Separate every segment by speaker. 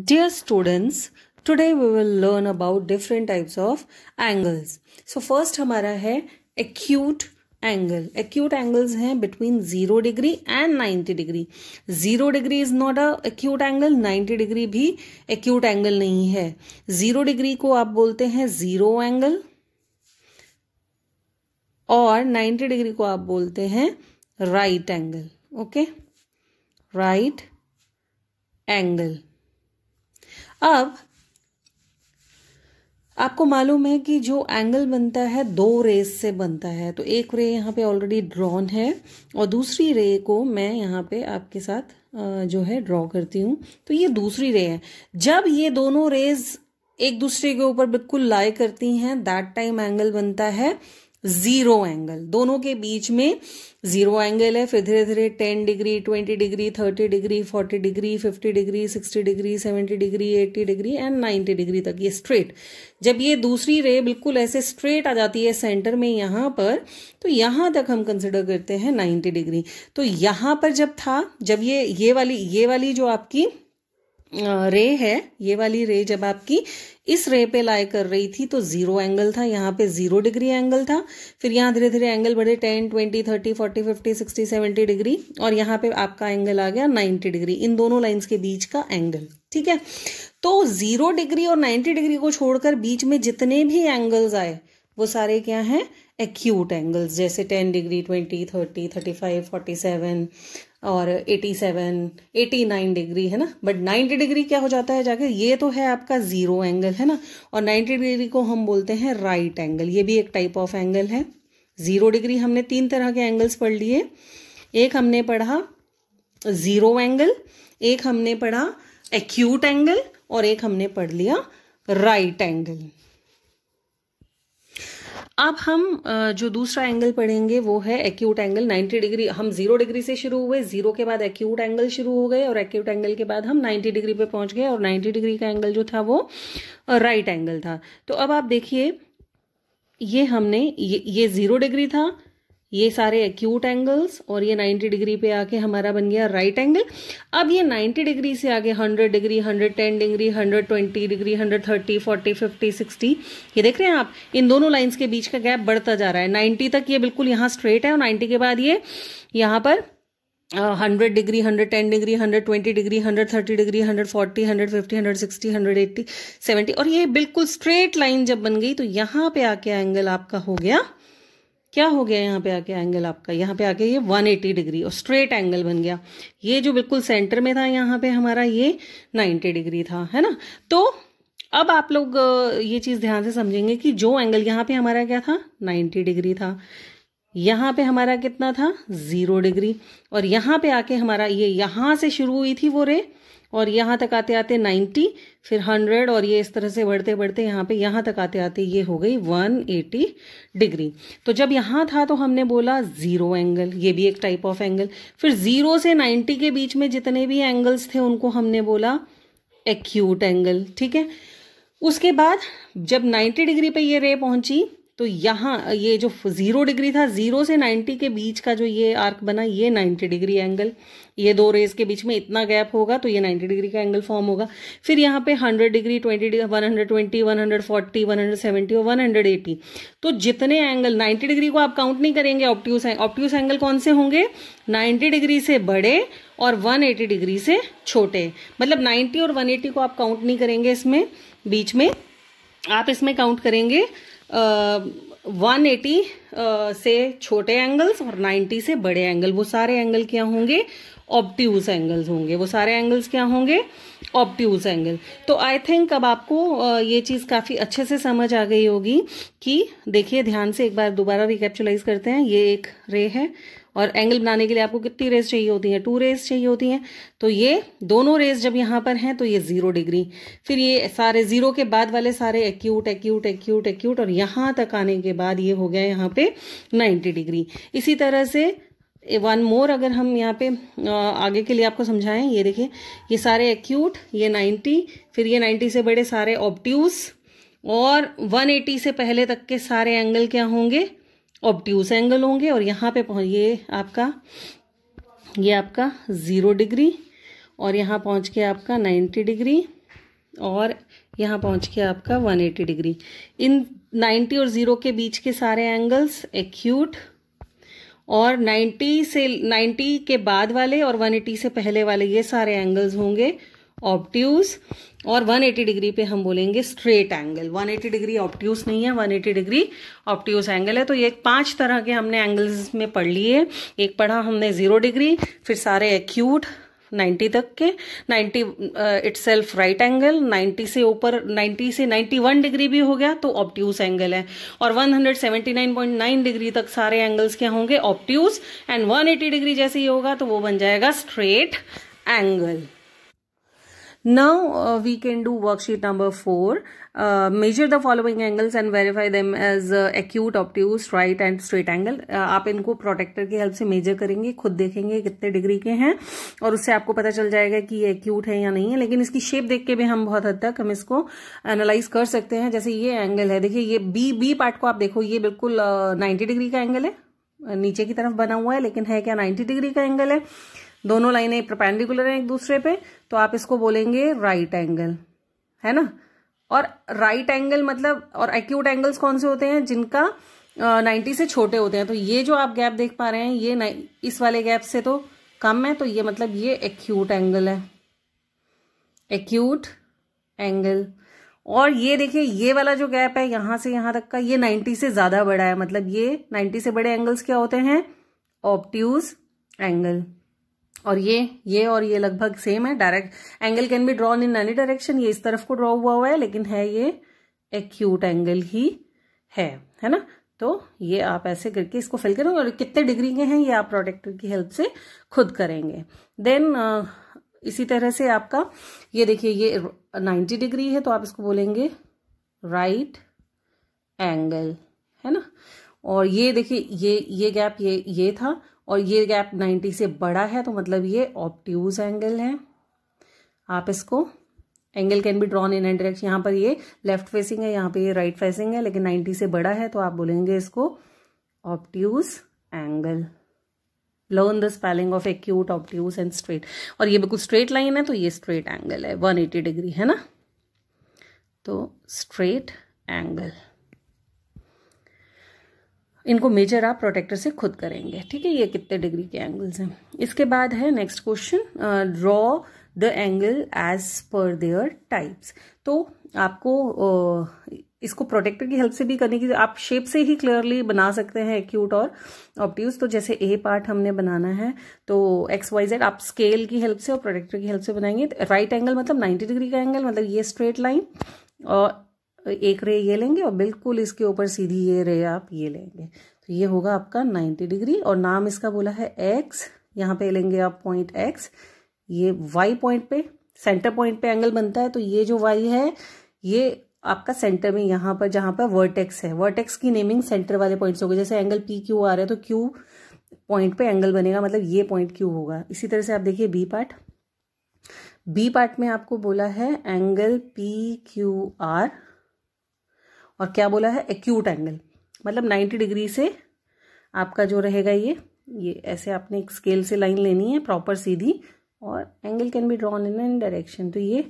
Speaker 1: Dear students, today we will learn about different types of angles. So first हमारा है acute angle. Acute angles हैं between 0 degree and 90 degree. 0 degree is not a acute angle, 90 degree भी acute angle नहीं है. 0 degree को आप बोलते हैं zero angle और 90 डिग्री को आप बोलते हैं right angle okay right angle अब आपको मालूम है कि जो एंगल बनता है दो रेस से बनता है तो एक रे यहाँ पे ऑलरेडी ड्रॉन है और दूसरी रे को मैं यहाँ पे आपके साथ जो है ड्रॉ करती हूँ तो ये दूसरी रे है जब ये दोनों रेज एक दूसरे के ऊपर बिल्कुल लाई करती हैं दैट टाइम एंगल बनता है जीरो एंगल दोनों के बीच में जीरो एंगल है फिर धीरे धीरे ten degree twenty degree thirty degree forty degree fifty degree sixty degree seventy degree eighty degree and ninety degree तक ये स्ट्रेट जब ये दूसरी रे बिल्कुल ऐसे स्ट्रेट आ जाती है सेंटर में यहाँ पर तो यहाँ तक हम कंसिडर करते हैं नाइन्टी डिग्री तो यहाँ पर जब था जब ये ये वाली ये वाली जो आपकी रे है ये वाली रे जब आपकी इस रे पे लाई कर रही थी तो जीरो एंगल था यहाँ पे जीरो डिग्री एंगल था फिर यहाँ धीरे धीरे एंगल बढ़े ten twenty thirty forty fifty sixty seventy degree और यहाँ पे आपका एंगल आ गया नाइन्टी डिग्री इन दोनों लाइन्स के बीच का एंगल ठीक है तो जीरो डिग्री और नाइन्टी डिग्री को छोड़कर बीच में जितने भी एंगल्स आए वो सारे क्या हैं एक्यूट एंगल्स जैसे ten degree twenty thirty thirty five forty seven और 87, 89 डिग्री है ना बट 90 डिग्री क्या हो जाता है जाके ये तो है आपका ज़ीरो एंगल है ना और 90 डिग्री को हम बोलते हैं राइट एंगल ये भी एक टाइप ऑफ एंगल है ज़ीरो डिग्री हमने तीन तरह के एंगल्स पढ़ लिए एक हमने पढ़ा ज़ीरो एंगल एक हमने पढ़ा एक्यूट एंगल और एक हमने पढ़ लिया राइट एंगल अब हम जो दूसरा एंगल पढ़ेंगे वो है एक्यूट एंगल 90 डिग्री हम जीरो डिग्री से शुरू हुए जीरो के बाद एक्यूट एंगल शुरू हो गए और एक्यूट एंगल के बाद हम 90 डिग्री पे पहुंच गए और 90 डिग्री का एंगल जो था वो राइट एंगल था तो अब आप देखिए ये हमने ये ये जीरो डिग्री था ये सारे एक्यूट एंगल्स और ये 90 डिग्री पे आके हमारा बन गया राइट एंगल अब ये 90 डिग्री से आगे 100 डिग्री 110 डिग्री 120 डिग्री 130 40 50 60 ये देख रहे हैं आप इन दोनों लाइंस के बीच का गैप बढ़ता जा रहा है 90 तक ये बिल्कुल यहाँ स्ट्रेट है और 90 के बाद ये यहाँ पर hundred degree hundred ten degree hundred twenty degree hundred thirty degree hundred forty hundred fifty hundred sixty hundred eighty seventy और ये बिल्कुल स्ट्रेट लाइन जब बन गई तो यहाँ पे आके एंगल आपका हो गया क्या हो गया यहाँ पे आके एंगल आपका यहाँ पे आके ये 180 डिग्री और स्ट्रेट एंगल बन गया ये जो बिल्कुल सेंटर में था यहाँ पे हमारा ये 90 डिग्री था है ना तो अब आप लोग ये चीज़ ध्यान से समझेंगे कि जो एंगल यहाँ पे हमारा क्या था 90 डिग्री था यहाँ पे हमारा कितना था ज़ीरो डिग्री और यहाँ पे आके हमारा ये यहाँ से शुरू हुई थी वो रे और यहाँ तक आते आते नाइन्टी फिर हंड्रेड और ये इस तरह से बढ़ते बढ़ते यहाँ पे यहाँ तक आते आते ये हो गई वन एटी डिग्री तो जब यहाँ था तो हमने बोला ज़ीरो एंगल ये भी एक टाइप ऑफ एंगल फिर ज़ीरो से नाइन्टी के बीच में जितने भी एंगल्स थे उनको हमने बोला एक्यूट एंगल ठीक है उसके बाद जब 90 डिग्री पे ये रे पहुंची तो यहाँ ये जो ज़ीरो डिग्री था ज़ीरो से नाइन्टी के बीच का जो ये आर्क बना ये नाइन्टी डिग्री एंगल ये दो रेज के बीच में इतना गैप होगा तो ये नाइन्टी डिग्री का एंगल फॉर्म होगा फिर यहाँ पे hundred degree twenty degree one hundred twenty one hundred forty one hundred seventy और वन हंड्रेड एटी तो जितने एंगल नाइन्टी डिग्री को आप काउंट नहीं करेंगे ऑप्टिस ऑप्ट्यूस एंगल कौन से होंगे नाइन्टी डिग्री से बड़े और वन एटी डिग्री से छोटे मतलब नाइन्टी और वन एटी को आप काउंट नहीं करेंगे इसमें बीच में आप इसमें काउंट करेंगे वन एटी से छोटे एंगल्स और नाइन्टी से बड़े एंगल वो सारे एंगल क्या होंगे ऑप्टिज एंगल्स होंगे वो सारे एंगल्स क्या होंगे ऑप्टिज एंगल तो आई थिंक अब आपको ये चीज़ काफ़ी अच्छे से समझ आ गई होगी कि देखिए ध्यान से एक बार दोबारा रिकैप्चुलाइज करते हैं ये एक रे है और एंगल बनाने के लिए आपको कितनी रेज चाहिए होती हैं टू रेज चाहिए होती हैं तो ये दोनों रेज जब यहाँ पर हैं तो ये ज़ीरो डिग्री फिर ये सारे ज़ीरो के बाद वाले सारे एक्यूट एक्यूट एक्यूट एक्यूट और यहाँ तक आने के बाद ये हो गया यहाँ पे नाइन्टी डिग्री इसी तरह से वन मोर अगर हम यहाँ पे आगे के लिए आपको समझाएं ये देखिए ये सारे एक्यूट ये नाइन्टी फिर ये नाइन्टी से बड़े सारे ऑप्ट्यूस और 180 से पहले तक के सारे एंगल क्या होंगे ऑब्ट्यूस एंगल होंगे और यहाँ पे ये आपका ये आपका ज़ीरो डिग्री और यहाँ पहुँच के आपका नाइन्टी डिग्री और यहाँ पहुँच के आपका वन एटी डिग्री इन नाइन्टी और ज़ीरो के बीच के सारे एंगल्स एक्यूट और 90 से 90 के बाद वाले और 180 से पहले वाले ये सारे एंगल्स होंगे ऑप्ट्यूज और 180 डिग्री पे हम बोलेंगे स्ट्रेट एंगल 180 डिग्री ऑप्ट्यूज नहीं है 180 डिग्री ऑप्ट्यूज एंगल है तो ये पांच तरह के हमने एंगल्स में पढ़ लिए एक पढ़ा हमने जीरो डिग्री फिर सारे एक्यूट 90 तक के 90 इट सेल्फ राइट एंगल 90 से ऊपर 90 से 91 डिग्री भी हो गया तो ऑप्ट्यूस एंगल है और 179.9 डिग्री तक सारे एंगल्स क्या होंगे ऑप्ट्यूस एंड 180 डिग्री जैसे ही होगा तो वो बन जाएगा straight angle Now uh, we can do worksheet number 4. Uh, measure the following angles and verify them as uh, acute, obtuse, right and straight angle. Uh, आप इनको प्रोटेक्टर की हेल्प से मेजर करेंगे खुद देखेंगे कितने डिग्री के हैं और उससे आपको पता चल जाएगा कि ये एक्यूट है या नहीं है लेकिन इसकी शेप देख के भी हम बहुत हद तक हम इसको एनालाइज कर सकते हैं जैसे ये एंगल है देखिए ये बी बी पार्ट को आप देखो ये बिल्कुल नाइन्टी uh, डिग्री का एंगल है नीचे की तरफ बना हुआ है लेकिन है क्या नाइन्टी डिग्री का एंगल है दोनों लाइनें प्रपेंडिकुलर हैं एक दूसरे पे तो आप इसको बोलेंगे राइट एंगल है ना और राइट एंगल मतलब और एक्यूट एंगल्स कौन से होते हैं जिनका नाइन्टी से छोटे होते हैं तो ये जो आप गैप देख पा रहे हैं ये इस वाले गैप से तो कम है तो ये मतलब ये एक्यूट एंगल है एक्यूट एंगल और ये देखिए ये वाला जो गैप है यहां से यहां तक का ये 90 से ज्यादा बड़ा है मतलब ये 90 से बड़े एंगल्स क्या होते हैं ऑप्टूज एंगल और ये ये और ये लगभग सेम है direct angle can be drawn in any direction ये इस तरफ को ड्रॉ हुआ हुआ है लेकिन है ये एक्यूट एंगल ही है है ना तो ये आप ऐसे करके इसको फिल करेंगे और कितने डिग्री के हैं ये आप प्रोटेक्टर की हेल्प से खुद करेंगे देन इसी तरह से आपका ये देखिए ये 90 डिग्री है तो आप इसको बोलेंगे राइट एंगल है ना और ये देखिए ये ये गैप ये ये था और ये गैप 90 से बड़ा है तो मतलब ये ऑप्ट्यूज एंगल है आप इसको angle can be drawn in and direction यहाँ पर ये लेफ्ट फेसिंग है यहाँ पे ये राइट फेसिंग है लेकिन 90 से बड़ा है तो आप बोलेंगे इसको obtuse angle learn the spelling of acute obtuse and straight और ये बिल्कुल स्ट्रेट लाइन है तो ये स्ट्रेट एंगल है 180 डिग्री है ना तो स्ट्रेट एंगल इनको मेजर आप प्रोटेक्टर से खुद करेंगे ठीक है ये कितने डिग्री के एंगल्स हैं इसके बाद है next question draw the angle as per their types तो आपको uh, इसको प्रोटेक्टर की हेल्प से भी करने की आप शेप से ही क्लियरली बना सकते हैं एक्यूट और ऑप्टिज तो जैसे ए पार्ट हमने बनाना है तो एक्स वाई जेड आप स्केल की हेल्प से और प्रोटेक्टर की हेल्प से बनाएंगे राइट एंगल मतलब 90 डिग्री का एंगल मतलब ये स्ट्रेट लाइन और एक रे ये लेंगे और बिल्कुल इसके ऊपर सीधी ये रे आप ये लेंगे तो ये होगा आपका 90 डिग्री और नाम इसका बोला है एक्स यहाँ पे लेंगे आप पॉइंट एक्स ये वाई पॉइंट पे सेंटर पॉइंट पे एंगल बनता है तो ये जो वाई है ये आपका सेंटर में यहाँ पर जहाँ पर वर्टेक्स है वर्टेक्स की नेमिंग सेंटर वाले पॉइंट होगी जैसे एंगल पी क्यू आ रहा है तो क्यू पॉइंट पे एंगल बनेगा मतलब ये पॉइंट क्यू होगा इसी तरह से आप देखिए बी पार्ट बी पार्ट में आपको बोला है एंगल पी क्यू आर और क्या बोला है एक्यूट एंगल मतलब 90 डिग्री से आपका जो रहेगा ये ये ऐसे आपने एक स्केल से लाइन लेनी है प्रॉपर सीधी और angle can be drawn in an direction तो ये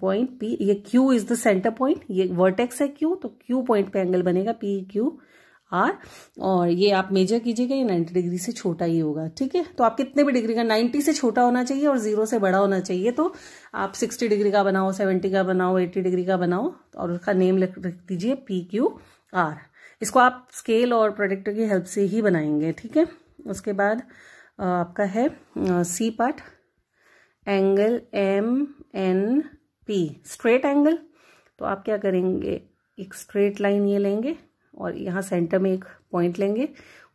Speaker 1: पॉइंट पी ये Q is the centre point ये वर्टेक्स है क्यू तो क्यू पॉइंट पे एंगल बनेगा पी क्यू e आर और ये आप मेजर कीजिएगा ये 90 डिग्री से छोटा ही होगा ठीक है तो आप कितने भी डिग्री का 90 से छोटा होना चाहिए और जीरो से बड़ा होना चाहिए तो आप 60 डिग्री का बनाओ 70 का बनाओ 80 डिग्री का बनाओ और उसका नेम रख दीजिए पी क्यू आर इसको आप स्केल और प्रोडक्टर की हेल्प से ही बनाएंगे ठीक है उसके बाद आपका है C part angle M N P straight angle तो आप क्या करेंगे एक स्ट्रेट लाइन ये लेंगे और यहाँ सेंटर में एक पॉइंट लेंगे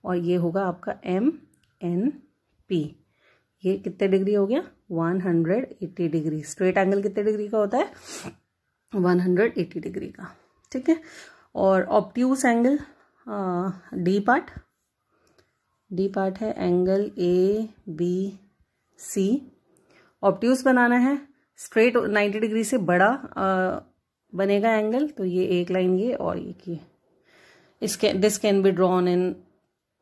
Speaker 1: और ये होगा आपका एम एन पी ये कितने डिग्री हो गया 180 डिग्री स्ट्रेट एंगल कितने डिग्री का होता है 180 डिग्री का ठीक है और obtuse angle D part D part है angle A B C obtuse बनाना है स्ट्रेट 90 डिग्री से बड़ा आ, बनेगा एंगल तो ये एक लाइन ये और ये की इसके this can be drawn in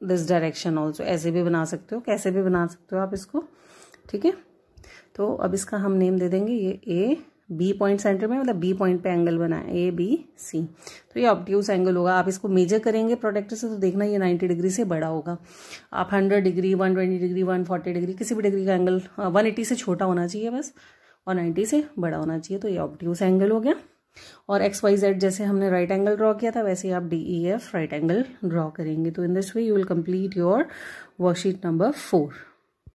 Speaker 1: this direction also ऐसे भी बना सकते हो कैसे भी बना सकते हो आप इसको ठीक है तो अब इसका हम नेम दे देंगे ये ए बी पॉइंट सेंटर में मतलब बी पॉइंट पे एंगल बना है ए बी सी तो ये ऑप्टिव एंगल होगा आप इसको मेजर करेंगे प्रोडक्टर से तो देखना ये 90 डिग्री से बड़ा होगा आप 100 डिग्री 120 डिग्री 140 डिग्री किसी भी डिग्री का एंगल 180 हाँ, से छोटा होना चाहिए बस और 90 से बड़ा होना चाहिए तो ये ऑप्टिव एंगल हो गया और एक्स वाई जेड जैसे हमने राइट एंगल ड्रॉ किया था वैसे आप D E F right angle draw करेंगे तो in this way you will complete your worksheet number four